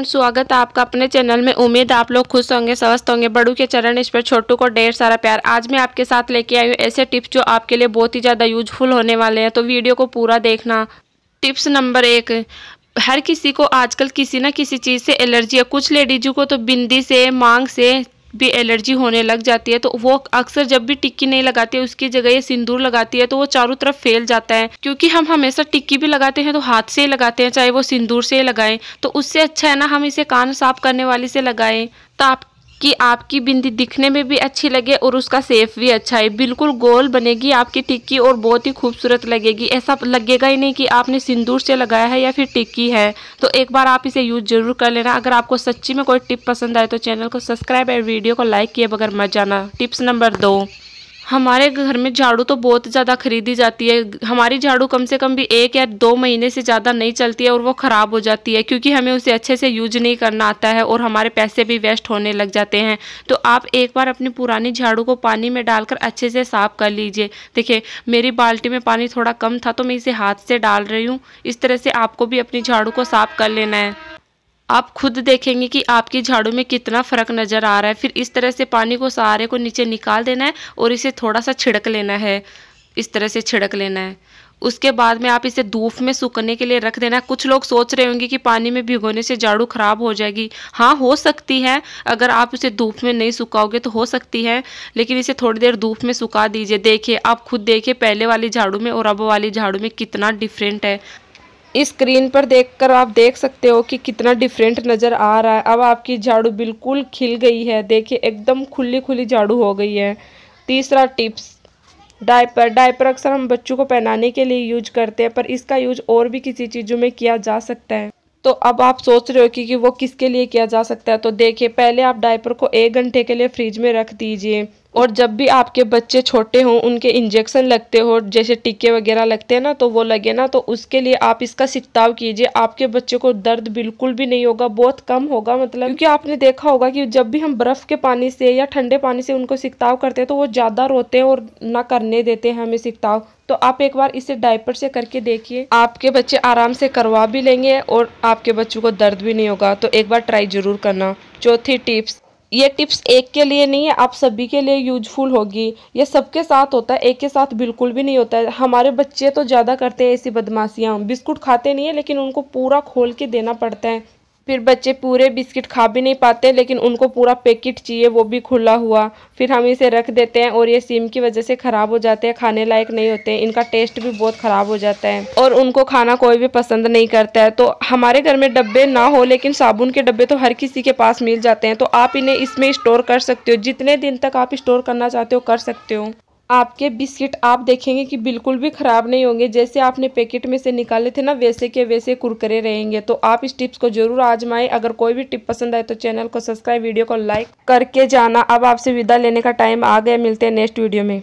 friends स्वागत है आपका अपने चैनल में उम्मीद आप लोग खुश होंगे स्वस्थ होंगे बड़ू के चरण इस पर छोटू को ढेर सारा प्यार आज मैं आपके साथ लेके आई हूँ ऐसे टिप्स जो आपके लिए बहुत ही ज़्यादा यूजफुल होने वाले हैं तो वीडियो को पूरा देखना टिप्स नंबर एक हर किसी को आजकल किसी ना किसी चीज़ से एलर्जी है कुछ लेडीजों को तो बिंदी से मांग से भी एलर्जी होने लग जाती है तो वो अक्सर जब भी टिक्की नहीं लगाती है उसकी जगह ये सिंदूर लगाती है तो वो चारों तरफ फैल जाता है क्योंकि हम हमेशा टिक्की भी लगाते हैं तो हाथ से ही लगाते हैं चाहे वो सिंदूर से ही लगाएं तो उससे अच्छा है ना हम इसे कान साफ करने वाली से लगाएं तो आप कि आपकी बिंदी दिखने में भी अच्छी लगे और उसका सेफ भी अच्छा है बिल्कुल गोल बनेगी आपकी टिक्की और बहुत ही खूबसूरत लगेगी ऐसा लगेगा ही नहीं कि आपने सिंदूर से लगाया है या फिर टिक्की है तो एक बार आप इसे यूज़ ज़रूर कर लेना अगर आपको सच्ची में कोई टिप पसंद आए तो चैनल को सब्सक्राइब और वीडियो को लाइक किए बगैर मत जाना टिप्स नंबर दो हमारे घर में झाड़ू तो बहुत ज़्यादा खरीदी जाती है हमारी झाड़ू कम से कम भी एक या दो महीने से ज़्यादा नहीं चलती है और वो ख़राब हो जाती है क्योंकि हमें उसे अच्छे से यूज नहीं करना आता है और हमारे पैसे भी वेस्ट होने लग जाते हैं तो आप एक बार अपनी पुरानी झाड़ू को पानी में डालकर अच्छे से साफ़ कर लीजिए देखिए मेरी बाल्टी में पानी थोड़ा कम था तो मैं इसे हाथ से डाल रही हूँ इस तरह से आपको भी अपनी झाड़ू को साफ़ कर लेना है आप खुद देखेंगे कि आपकी झाड़ू में कितना फ़र्क नज़र आ रहा है फिर इस तरह से पानी को सहारे को नीचे निकाल देना है और इसे थोड़ा सा छिड़क लेना है इस तरह से छिड़क लेना है उसके बाद में आप इसे धूप में सूखने के लिए रख देना कुछ लोग सोच रहे होंगे कि पानी में भिगोने से झाड़ू खराब हो जाएगी हाँ हो सकती है अगर आप इसे धूप में नहीं सुखाओगे तो हो सकती है लेकिन इसे थोड़ी देर धूप में सुखा दीजिए देखिए आप खुद देखिए पहले वाली झाड़ू में और अब वाली झाड़ू में कितना डिफरेंट है स्क्रीन पर देखकर आप देख सकते हो कि कितना डिफरेंट नज़र आ रहा है अब आपकी झाड़ू बिल्कुल खिल गई है देखिए एकदम खुली खुली झाड़ू हो गई है तीसरा टिप्स डायपर डायपर अक्सर हम बच्चों को पहनाने के लिए यूज करते हैं पर इसका यूज और भी किसी चीज़ों में किया जा सकता है तो अब आप सोच रहे हो कि, कि वो किसके लिए किया जा सकता है तो देखिए पहले आप डायपर को एक घंटे के लिए फ्रिज में रख दीजिए और जब भी आपके बच्चे छोटे हों उनके इंजेक्शन लगते हो जैसे टीके वगैरह लगते हैं ना तो वो लगे ना तो उसके लिए आप इसका सिकताव कीजिए आपके बच्चे को दर्द बिल्कुल भी नहीं होगा बहुत कम होगा मतलब क्योंकि आपने देखा होगा कि जब भी हम बर्फ़ के पानी से या ठंडे पानी से उनको सिकताव करते हैं तो वो ज़्यादा रोते हैं और ना करने देते हैं हमें सिकताव तो आप एक बार इसे डायपर से करके देखिए आपके बच्चे आराम से करवा भी लेंगे और आपके बच्चों को दर्द भी नहीं होगा तो एक बार ट्राई ज़रूर करना चौथी टिप्स ये टिप्स एक के लिए नहीं है आप सभी के लिए यूजफुल होगी ये सबके साथ होता है एक के साथ बिल्कुल भी नहीं होता है हमारे बच्चे तो ज़्यादा करते हैं ऐसी बदमाशियाँ बिस्कुट खाते नहीं है लेकिन उनको पूरा खोल के देना पड़ता है फिर बच्चे पूरे बिस्किट खा भी नहीं पाते लेकिन उनको पूरा पैकेट चाहिए वो भी खुला हुआ फिर हम इसे रख देते हैं और ये सिम की वजह से ख़राब हो जाते हैं खाने लायक नहीं होते इनका टेस्ट भी बहुत ख़राब हो जाता है और उनको खाना कोई भी पसंद नहीं करता है तो हमारे घर में डब्बे ना हो लेकिन साबुन के डब्बे तो हर किसी के पास मिल जाते हैं तो आप इन्हें इसमें स्टोर कर सकते हो जितने दिन तक आप स्टोर करना चाहते हो कर सकते हो आपके बिस्किट आप देखेंगे कि बिल्कुल भी ख़राब नहीं होंगे जैसे आपने पैकेट में से निकाले थे ना वैसे के वैसे कुरकरे रहेंगे तो आप इस टिप्स को ज़रूर आजमाएं अगर कोई भी टिप पसंद आए तो चैनल को सब्सक्राइब वीडियो को लाइक करके जाना अब आपसे विदा लेने का टाइम आ गया मिलते हैं नेक्स्ट वीडियो में